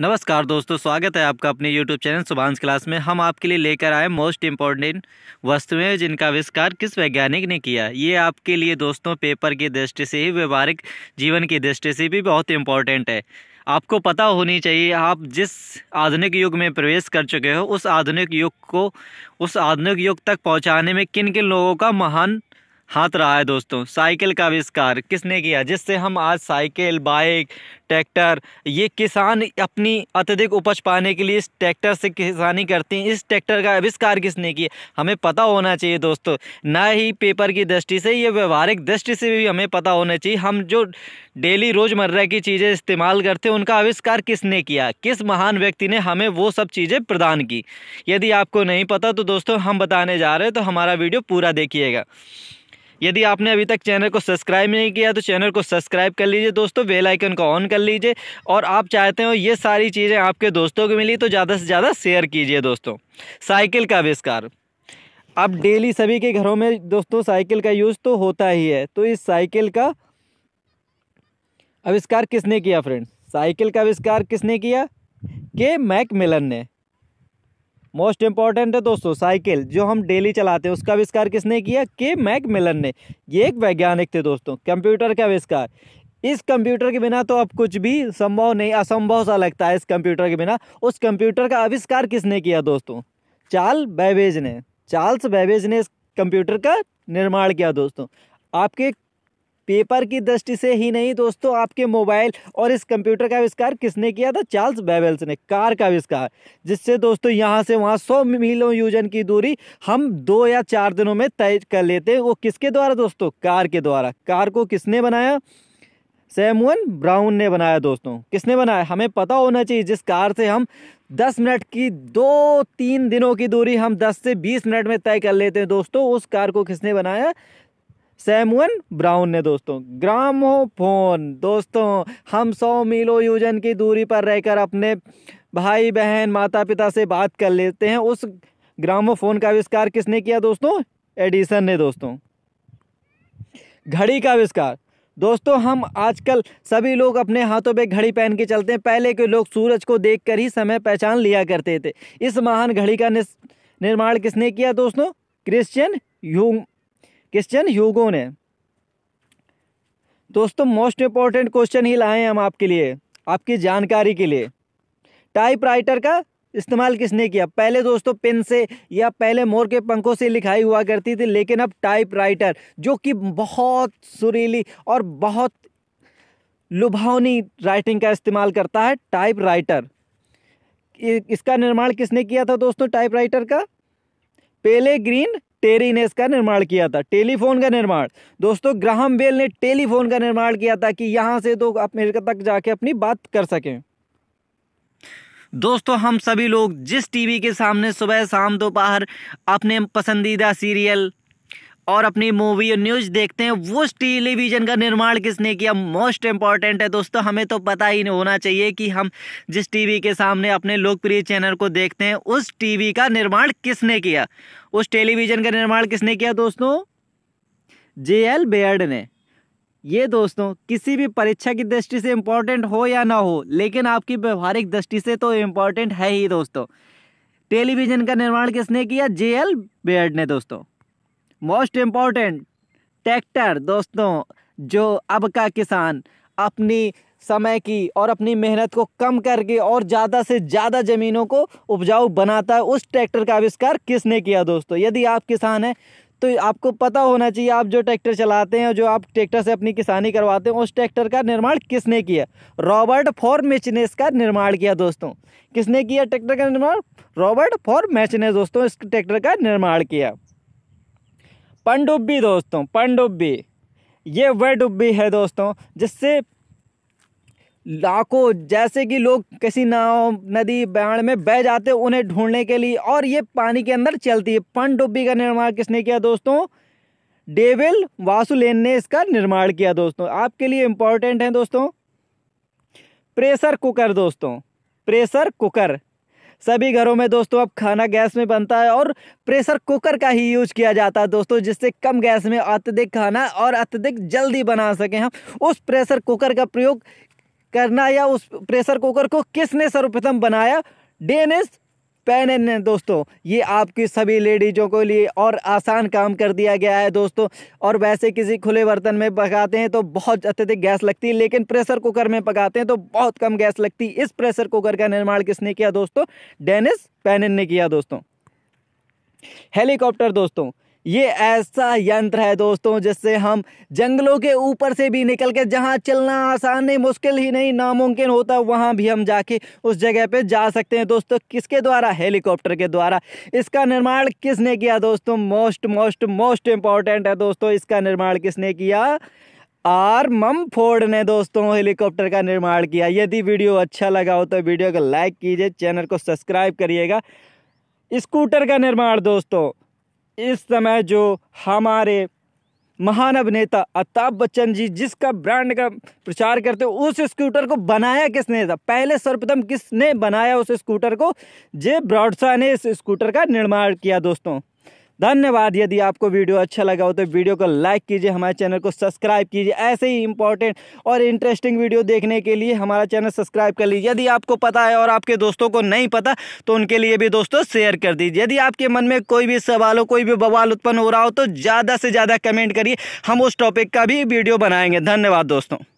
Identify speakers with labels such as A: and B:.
A: नमस्कार दोस्तों स्वागत है आपका अपने YouTube चैनल सुभाष क्लास में हम आपके लिए लेकर आए मोस्ट इम्पॉर्टेंट वस्तुएं जिनका आविष्कार किस वैज्ञानिक ने किया ये आपके लिए दोस्तों पेपर की दृष्टि से ही व्यवहारिक जीवन की दृष्टि से भी बहुत इम्पोर्टेंट है आपको पता होनी चाहिए आप जिस आधुनिक युग में प्रवेश कर चुके हो उस आधुनिक युग को उस आधुनिक युग तक पहुँचाने में किन किन लोगों का महान हाथ रहा है दोस्तों साइकिल का आविष्कार किसने किया जिससे हम आज साइकिल बाइक ट्रैक्टर ये किसान अपनी अत्यधिक उपज पाने के लिए इस ट्रैक्टर से किसानी करते हैं इस ट्रैक्टर का आविष्कार किसने किया हमें पता होना चाहिए दोस्तों ना ही पेपर की दृष्टि से ये व्यवहारिक दृष्टि से भी हमें पता होना चाहिए हम जो डेली रोज़मर्रा की चीज़ें इस्तेमाल करते हैं उनका आविष्कार किसने किया किस महान व्यक्ति ने हमें वो सब चीज़ें प्रदान की यदि आपको नहीं पता तो दोस्तों हम बताने जा रहे हैं तो हमारा वीडियो पूरा देखिएगा यदि आपने अभी तक चैनल को सब्सक्राइब नहीं किया तो चैनल को सब्सक्राइब कर लीजिए दोस्तों बेल आइकन को ऑन कर लीजिए और आप चाहते हो ये सारी चीज़ें आपके दोस्तों को मिली तो ज़्यादा से ज़्यादा शेयर कीजिए दोस्तों साइकिल का आविष्कार अब डेली सभी के घरों में दोस्तों साइकिल का यूज़ तो होता ही है तो इस साइकिल का आविष्कार किसने किया फ्रेंड साइकिल का आविष्कार किसने किया के मैक मिलन ने मोस्ट इंपॉर्टेंट है दोस्तों साइकिल जो हम डेली चलाते हैं उसका आविष्कार किसने किया के मैक मिलन ने ये एक वैज्ञानिक थे दोस्तों कंप्यूटर का आविष्कार इस कंप्यूटर के बिना तो अब कुछ भी संभव नहीं असंभव सा लगता है इस कंप्यूटर के बिना उस कंप्यूटर का आविष्कार किसने किया दोस्तों चार्ल बैबेज ने चार्ल्स बैबेज ने इस कंप्यूटर का निर्माण किया दोस्तों आपके पेपर की दृष्टि से ही नहीं दोस्तों आपके मोबाइल और इस कंप्यूटर का आविष्कार किसने किया था चार्ल्स बेबल्स ने कार का आविष्कार जिससे दोस्तों यहाँ से वहाँ सौ मीलों यूजन की दूरी हम दो या चार दिनों में तय कर लेते हैं वो किसके द्वारा दोस्तों कार के द्वारा कार को किसने बनाया सैमुअन ब्राउन ने बनाया दोस्तों किसने बनाया हमें पता होना चाहिए जिस कार से हम 10 मिनट की दो तीन दिनों की दूरी हम 10 से 20 मिनट में तय कर लेते हैं दोस्तों उस कार को किसने बनाया सैमुअन ब्राउन ने दोस्तों ग्रामोफोन दोस्तों हम सौ मीलो यूजन की दूरी पर रहकर अपने भाई बहन माता पिता से बात कर लेते हैं उस ग्रामोफोन का आविष्कार किसने किया दोस्तों एडिसन ने दोस्तों घड़ी का आविष्कार दोस्तों हम आजकल सभी लोग अपने हाथों पे घड़ी पहन के चलते हैं पहले के लोग सूरज को देखकर ही समय पहचान लिया करते थे इस महान घड़ी का निर्माण किसने किया दोस्तों क्रिश्चियन क्रिश्चियन ह्यूगो ने दोस्तों मोस्ट इम्पॉर्टेंट क्वेश्चन ही लाए हैं हम आपके लिए आपकी जानकारी के लिए टाइप राइटर का इस्तेमाल किसने किया पहले दोस्तों पेन से या पहले मोर के पंखों से लिखाई हुआ करती थी लेकिन अब टाइप राइटर जो कि बहुत सुरीली और बहुत लुभावनी राइटिंग का इस्तेमाल करता है टाइप राइटर इसका निर्माण किसने किया था दोस्तों टाइप राइटर का पेले ग्रीन टेरीनेस का निर्माण किया था टेलीफोन का निर्माण दोस्तों ग्राहम बेल ने टेलीफोन का निर्माण किया था कि यहाँ से तो अमेरिका तक जाके अपनी बात कर सकें दोस्तों हम सभी लोग जिस टीवी के सामने सुबह शाम दोपहर अपने पसंदीदा सीरियल और अपनी मूवी और न्यूज देखते हैं उस टेलीविजन का निर्माण किसने किया मोस्ट इंपॉर्टेंट है दोस्तों हमें तो पता ही नहीं होना चाहिए कि हम जिस टीवी के सामने अपने लोकप्रिय चैनल को देखते हैं उस टीवी का निर्माण किसने किया उस टेलीविजन का निर्माण किसने किया दोस्तों जे एल बेयर्ड ने ये दोस्तों किसी भी परीक्षा की दृष्टि से इम्पोर्टेंट हो या ना हो लेकिन आपकी व्यवहारिक दृष्टि से तो इम्पोर्टेंट है ही दोस्तों टेलीविजन का निर्माण किसने किया जे एल बेयर्ड ने दोस्तों मोस्ट इम्पॉर्टेंट ट्रैक्टर दोस्तों जो अब का किसान अपनी समय की और अपनी मेहनत को कम करके और ज़्यादा से ज़्यादा ज़मीनों को उपजाऊ बनाता है उस ट्रैक्टर का आविष्कार किसने किया दोस्तों यदि आप किसान हैं तो आपको पता होना चाहिए आप जो ट्रैक्टर चलाते हैं जो आप ट्रैक्टर से अपनी किसानी करवाते हैं उस ट्रैक्टर का निर्माण किसने किया रॉबर्ट फॉर ने इसका निर्माण किया दोस्तों किसने किया ट्रैक्टर का निर्माण रॉबर्ट फॉर मैच ने दोस्तों इस ट्रैक्टर का निर्माण किया पनडुब्बी दोस्तों पनडुब्बी ये वह डुब्बी है दोस्तों जिससे लाखों जैसे कि लोग किसी नाव नदी बहाड़ में बह जाते उन्हें ढूंढने के लिए और ये पानी के अंदर चलती है पनडुब्बी का निर्माण किसने किया दोस्तों डेविल वासुलेन ने इसका निर्माण किया दोस्तों आपके लिए इम्पोर्टेंट है दोस्तों प्रेशर कुकर दोस्तों प्रेशर कुकर सभी घरों में दोस्तों अब खाना गैस में बनता है और प्रेशर कुकर का ही यूज किया जाता है दोस्तों जिससे कम गैस में अत्यधिक खाना और अत्यधिक जल्दी बना सकें हम उस प्रेशर कुकर का प्रयोग करना या उस प्रेशर कुकर को किसने सर्वप्रथम बनाया डेनिस पैन दोस्तों ये आपकी सभी लेडीज़ों के लिए और आसान काम कर दिया गया है दोस्तों और वैसे किसी खुले बर्तन में पकाते हैं तो बहुत अत्यधिक गैस लगती है लेकिन प्रेशर कुकर में पकाते हैं तो बहुत कम गैस लगती है इस प्रेशर कुकर का निर्माण किसने किया दोस्तों डेनिस पैनन ने किया दोस्तों हेलीकॉप्टर दोस्तों ये ऐसा यंत्र है दोस्तों जिससे हम जंगलों के ऊपर से भी निकल के जहाँ चलना आसान नहीं मुश्किल ही नहीं नामुमकिन होता वहाँ भी हम जाके उस जगह पे जा सकते हैं दोस्तों किसके द्वारा हेलीकॉप्टर के द्वारा इसका निर्माण किसने किया दोस्तों मोस्ट मोस्ट मोस्ट इम्पॉर्टेंट है दोस्तों इसका निर्माण किसने किया आर फोर्ड ने दोस्तों हेलीकॉप्टर का निर्माण किया यदि वीडियो अच्छा लगा हो तो वीडियो को लाइक कीजिए चैनल को सब्सक्राइब करिएगा स्कूटर का निर्माण दोस्तों इस समय जो हमारे महान अभिनेता अमिताभ बच्चन जी जिसका ब्रांड का प्रचार करते हो उस स्कूटर को बनाया किसने था पहले सर्वप्रथम किसने बनाया उस स्कूटर को जे ब्रॉडसा ने इस स्कूटर का निर्माण किया दोस्तों धन्यवाद यदि आपको वीडियो अच्छा लगा हो तो वीडियो को लाइक कीजिए हमारे चैनल को सब्सक्राइब कीजिए ऐसे ही इंपॉर्टेंट और इंटरेस्टिंग वीडियो देखने के लिए हमारा चैनल सब्सक्राइब कर लीजिए यदि आपको पता है और आपके दोस्तों को नहीं पता तो उनके लिए भी दोस्तों शेयर कर दीजिए यदि आपके मन में कोई भी सवाल हो कोई भी बवाल उत्पन्न हो रहा हो तो ज़्यादा से ज़्यादा कमेंट करिए हम उस टॉपिक का भी वीडियो बनाएंगे धन्यवाद दोस्तों